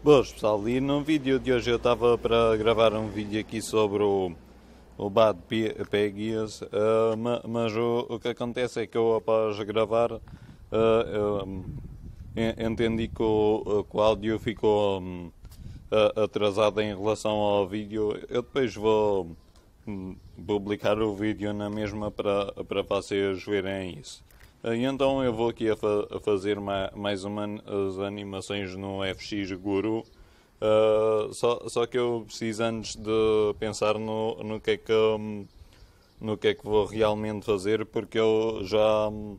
Boas pessoal, e no vídeo de hoje eu estava para gravar um vídeo aqui sobre o, o Bad Pegias, uh, ah, mas o, o, que acontece é que eu após gravar uh, eu, hum, entendi que o, que o áudio ficou um, atrasado em relação ao vídeo. Eu depois vou hum, publicar o vídeo na mesma para, para vocês verem isso. E ah, então eu vou aqui a, fa a fazer ma mais as animações no FX Guru. Uh, só, só que eu preciso antes de pensar no, no, que é que, hum, no que é que vou realmente fazer, porque eu já, hum,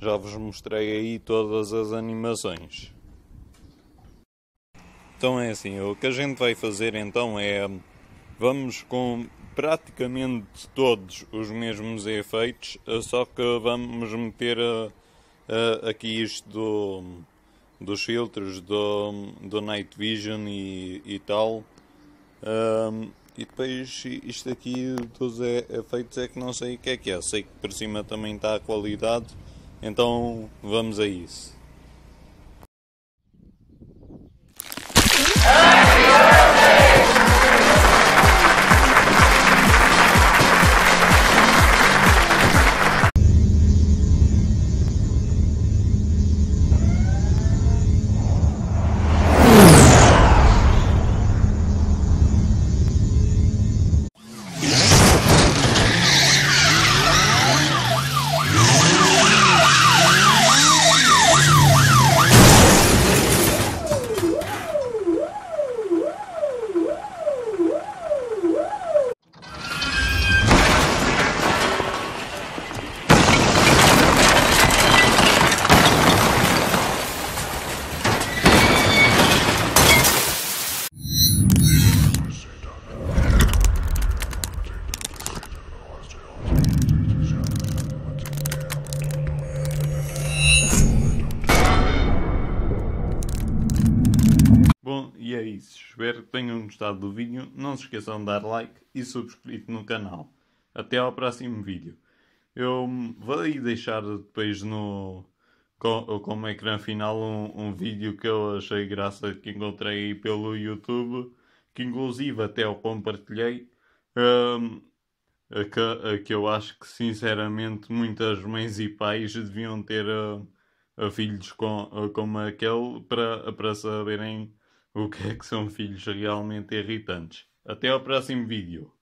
já vos mostrei aí todas as animações. Então é assim, o que a gente vai fazer então é hum, vamos com, praticamente todos os mesmos efeitos, só que vamos meter eh, eh, aqui isto do, dos filtros do, do Night Vision e, e tal. Um, e depois isto aqui dos efeitos é que não sei o que é que é. Sei que por cima também está a qualidade, então vamos a isso. isso. Espero que tenham gostado do vídeo. Não se esqueçam de dar like e subscrito no canal. Até ao próximo vídeo. Eu vou aí deixar depois no como com ecrã final um, um, vídeo que eu achei graça que encontrei pelo YouTube, que inclusive até eu compartilhei, um, que, que, eu acho que sinceramente muitas mães e pais deviam ter uh, filhos com, uh, como aquele para, para saberem o que é que são filhos realmente irritantes. Até ao próximo vídeo.